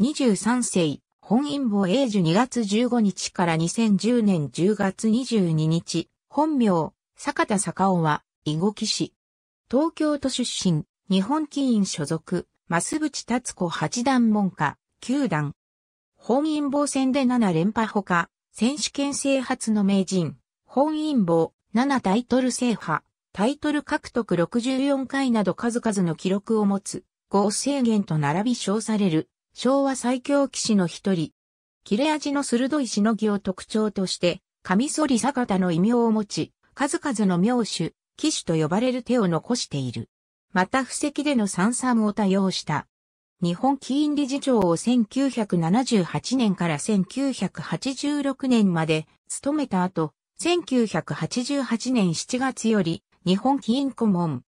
23世、本因坊永寿2月15日から2010年10月22日、本名、坂田坂尾は、囲碁騎士。東京都出身、日本棋院所属、増淵達子八段門下、九段。本因坊戦で7連覇ほか、選手権制発の名人、本因坊、7タイトル制覇、タイトル獲得64回など数々の記録を持つ、合成源と並び称される、昭和最強騎士の一人。切れ味の鋭いしのぎを特徴として、カミソリ坂田の異名を持ち、数々の名手、騎手と呼ばれる手を残している。また布石での三三を多用した。日本騎員理事長を1978年から1986年まで務めた後、1988年7月より日本騎員顧問。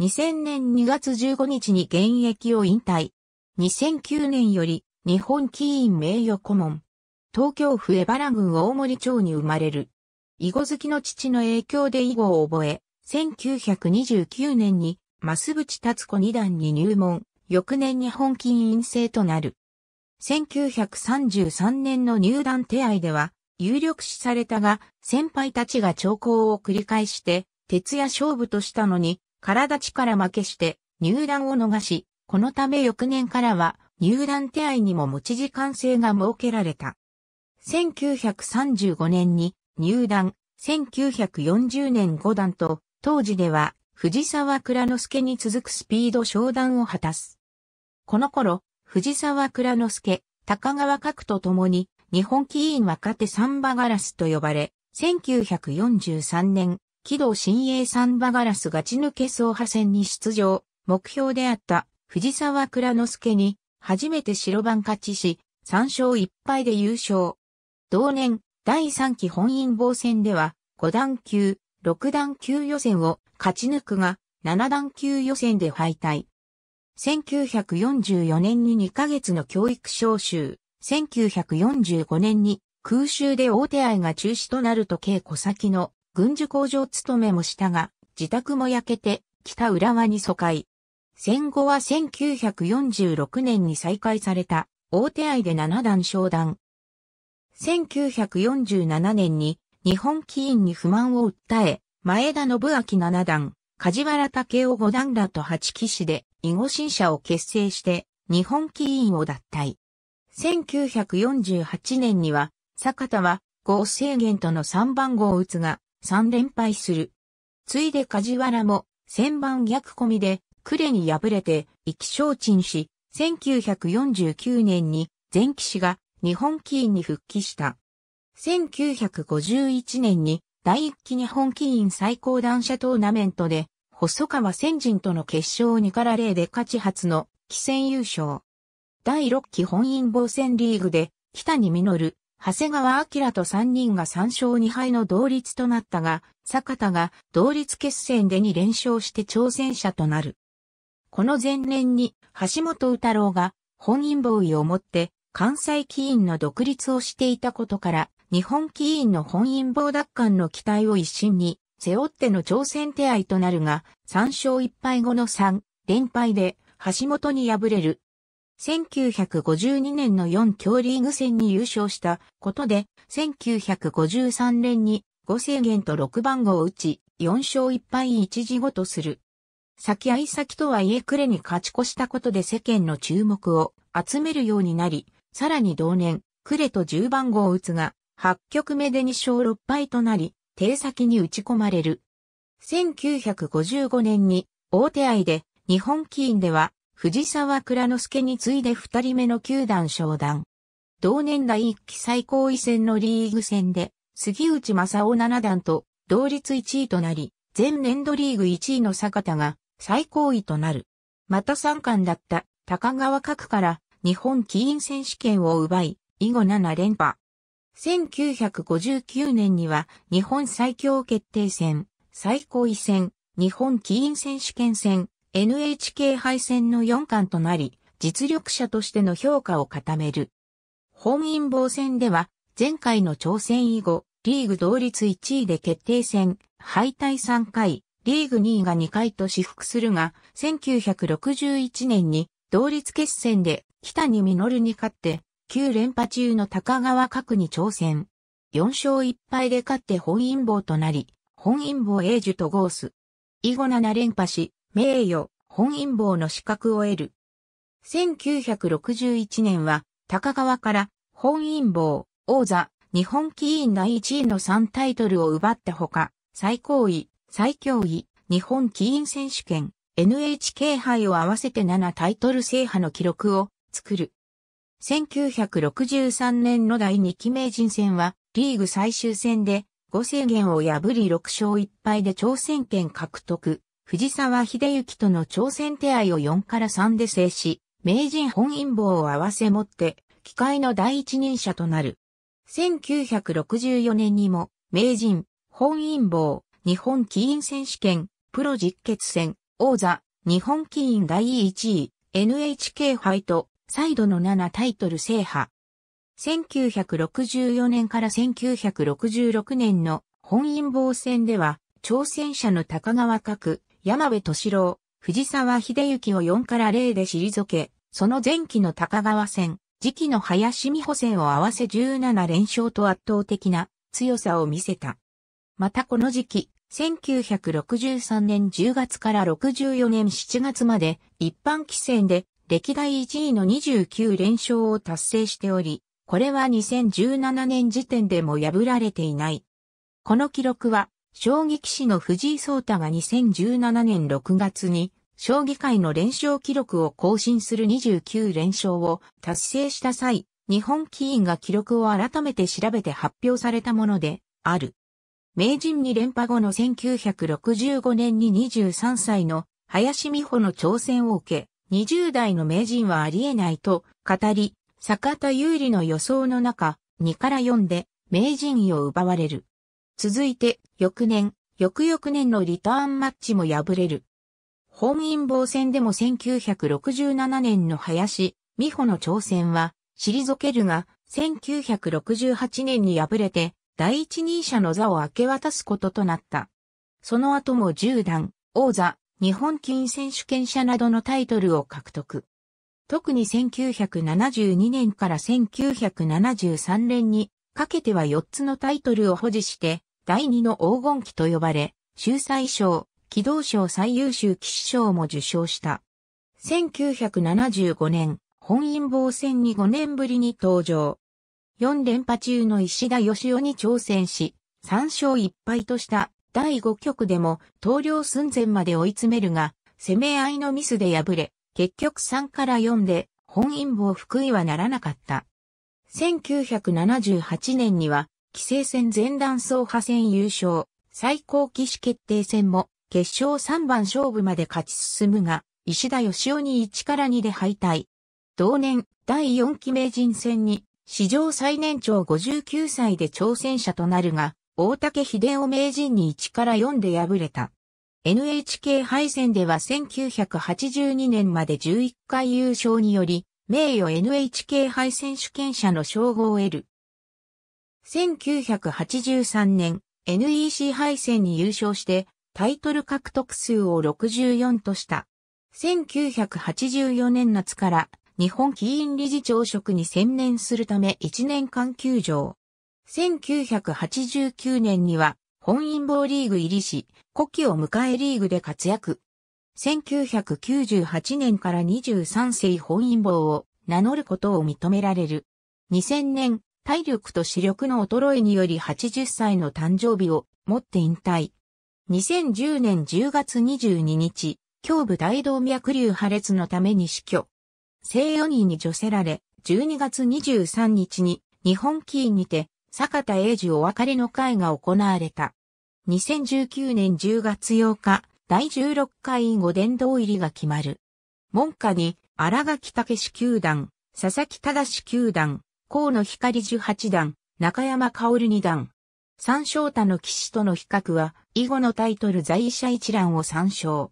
2000年2月15日に現役を引退。2009年より日本棋院名誉顧問。東京府江原郡大森町に生まれる。囲碁好きの父の影響で囲碁を覚え、1929年に増淵達子二段に入門、翌年日本棋院生となる。1933年の入団手合では、有力視されたが、先輩たちが長考を繰り返して、徹夜勝負としたのに、体力負けして、入団を逃し、このため翌年からは入団手合にも持ち時間制が設けられた。1935年に入団、1940年5段と、当時では藤沢倉之助に続くスピード商談を果たす。この頃、藤沢倉之助、高川角と共に、日本棋院若手サンバガラスと呼ばれ、1943年、木戸新鋭サンバガラスがち抜け総破戦に出場、目標であった藤沢倉之助に、初めて白番勝ちし、3勝1敗で優勝。同年、第3期本因坊戦では、5段級、6段級予選を勝ち抜くが、7段級予選で敗退。1944年に2ヶ月の教育召集、1945年に空襲で大手合が中止となると稽古先の軍需工場勤めもしたが、自宅も焼けて北浦和に疎開。戦後は1946年に再開された大手愛で七段昇段。1947年に日本棋院に不満を訴え、前田信明七段、梶原武雄五段らと八騎士で囲碁新社を結成して日本棋院を脱退。1948年には坂田は合制限との3番号を打つが3連敗する。ついで梶原も千番逆込みで呉に敗れて意気消沈し、1949年に前騎士が日本棋院に復帰した。1951年に第一期日本棋院最高段者トーナメントで、細川先人との決勝2から0で勝ち初の棋戦優勝。第6期本因坊戦リーグで、北に実、る、長谷川明と3人が3勝2敗の同率となったが、坂田が同率決戦で2連勝して挑戦者となる。この前年に橋本宇太郎が本因坊位をもって関西棋院の独立をしていたことから、日本棋院の本因坊奪還の期待を一身に、背負っての挑戦手合となるが、3勝1敗後の3、連敗で橋本に敗れる。1952年の4強リーグ戦に優勝したことで、1953年に5制限と6番号を打ち、4勝1敗1時後とする。先合い先とはいえ暮れに勝ち越したことで世間の注目を集めるようになり、さらに同年、暮れと10番号を打つが、8局目で2勝6敗となり、定先に打ち込まれる。1955年に大手愛で日本棋院では藤沢倉之助に次いで2人目の球団昇段。同年代1期最高位戦のリーグ戦で杉内正夫七段と同率1位となり、前年度リーグ1位の坂田が最高位となる。また三冠だった高川角から日本棋院選手権を奪い、以後7連覇。1959年には日本最強決定戦、最高位戦、日本棋院選手権戦、NHK 敗戦の4冠となり、実力者としての評価を固める。本因坊戦では、前回の挑戦以後、リーグ同率1位で決定戦、敗退3回、リーグ2位が2回と私服するが、1961年に同率決戦で北に実に勝って、9連覇中の高川角に挑戦。4勝1敗で勝って本因坊となり、本因坊英樹とゴース。以後7連覇し、名誉、本因坊の資格を得る。1961年は、高川から本因坊、王座、日本棋院第1位の3タイトルを奪ったほか、最高位、最強位、日本棋院選手権、NHK 杯を合わせて7タイトル制覇の記録を作る。1963年の第2期名人戦は、リーグ最終戦で、5制限を破り6勝1敗で挑戦権獲得。藤沢秀幸との挑戦手合を4から3で制し、名人本因坊を合わせ持って、機械の第一人者となる。1964年にも、名人、本因坊、日本棋院選手権、プロ実決戦、王座、日本棋院第1位、NHK 杯と、イドの7タイトル制覇。1964年から1966年の本因坊戦では、挑戦者の高川角、山部敏郎、藤沢秀幸を4から0で退け、その前期の高川戦、時期の林美穂戦を合わせ17連勝と圧倒的な強さを見せた。またこの時期、1963年10月から64年7月まで一般棋戦で歴代1位の29連勝を達成しており、これは2017年時点でも破られていない。この記録は、将棋棋士の藤井聡太が2017年6月に、将棋界の連勝記録を更新する29連勝を達成した際、日本棋院が記録を改めて調べて発表されたものである。名人に連覇後の1965年に23歳の林美穂の挑戦を受け、20代の名人はありえないと語り、坂田優利の予想の中、2から4で名人位を奪われる。続いて、翌年、翌々年のリターンマッチも敗れる。本因坊戦でも1967年の林、美穂の挑戦は、退けるが、1968年に敗れて、第一人者の座を明け渡すこととなった。その後も10段、王座、日本金選手権者などのタイトルを獲得。特に1972年から1973年にかけては4つのタイトルを保持して、第2の黄金期と呼ばれ、秀才賞、機動賞最優秀騎士賞も受賞した。1975年、本因坊戦に5年ぶりに登場。4連覇中の石田義雄に挑戦し、3勝1敗とした第5局でも投了寸前まで追い詰めるが、攻め合いのミスで敗れ、結局3から4で本因坊福井はならなかった。1978年には、棋聖戦前段総派戦優勝、最高騎士決定戦も決勝3番勝負まで勝ち進むが、石田義雄に1から2で敗退。同年、第4期名人戦に史上最年長59歳で挑戦者となるが、大竹秀夫名人に1から4で敗れた。NHK 敗戦では1982年まで11回優勝により、名誉 NHK 敗選手権者の称号を得る。1983年、NEC 敗戦に優勝して、タイトル獲得数を64とした。1984年夏から日本議員理事長職に専念するため1年間休場。1989年には本因坊リーグ入りし、古希を迎えリーグで活躍。1998年から23世本因坊を名乗ることを認められる。2000年、体力と視力の衰えにより80歳の誕生日をもって引退。2010年10月22日、胸部大動脈瘤破裂のために死去。西人に除せられ、12月23日に日本棋院にて坂田英二お別れの会が行われた。2019年10月8日、第16回五碁殿堂入りが決まる。門下に荒垣武史九段、佐々木忠九段、河野光十八段、中山薫二段。三勝太の騎士との比較は、囲碁のタイトル在者一覧を参照。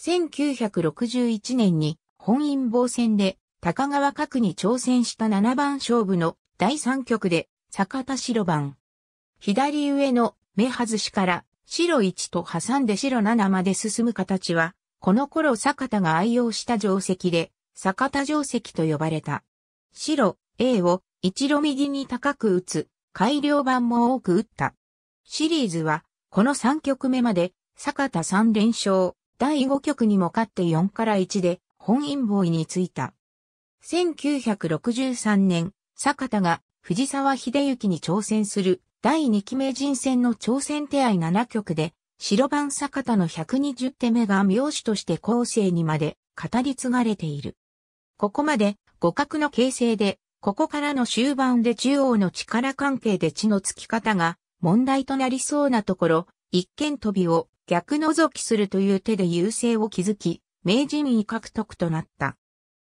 1961年に本因坊戦で高川角に挑戦した7番勝負の第3局で坂田白番。左上の目外しから白1と挟んで白7まで進む形は、この頃坂田が愛用した定石で、坂田定石と呼ばれた。白 A を一路右に高く打つ、改良版も多く打った。シリーズは、この3局目まで、坂田3連勝、第5局にも勝って4から1で、本因坊に就いた。1963年、坂田が藤沢秀行に挑戦する第2期名人戦の挑戦手合7局で、白番坂田の120手目が名手として後世にまで語り継がれている。ここまで互角の形勢で、ここからの終盤で中央の力関係で血のつき方が問題となりそうなところ、一見飛びを逆覗きするという手で優勢を築き、名人位獲得となった。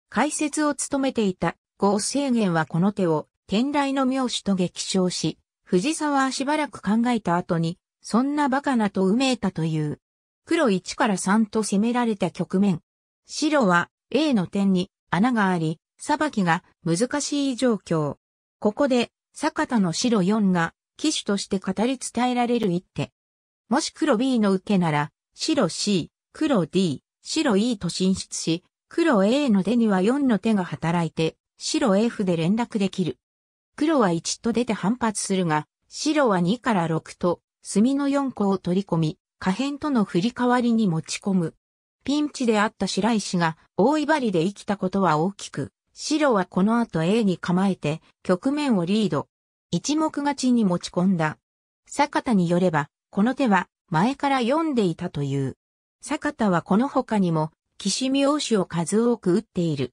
解説を務めていた合制限はこの手を天来の名手と激称し、藤沢はしばらく考えた後に、そんな馬鹿なと埋めたという。黒1から3と攻められた局面。白は A の点に穴があり、裁きが難しい状況。ここで、坂田の白4が、騎手として語り伝えられる一手。もし黒 B の受けなら、白 C、黒 D、白 E と進出し、黒 A の手には4の手が働いて、白 F で連絡できる。黒は1と出て反発するが、白は2から6と、墨の4個を取り込み、可変との振り替わりに持ち込む。ピンチであった白石が大威張りで生きたことは大きく、白はこの後 A に構えて局面をリード。一目勝ちに持ち込んだ。坂田によれば、この手は前から読んでいたという。坂田はこの他にも、岸見名詞を数多く打っている。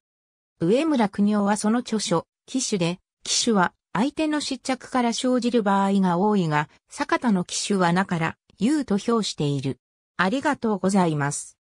上村国夫はその著書、騎手で、騎手は相手の失着から生じる場合が多いが、坂田の騎手はなから、言うと評している。ありがとうございます。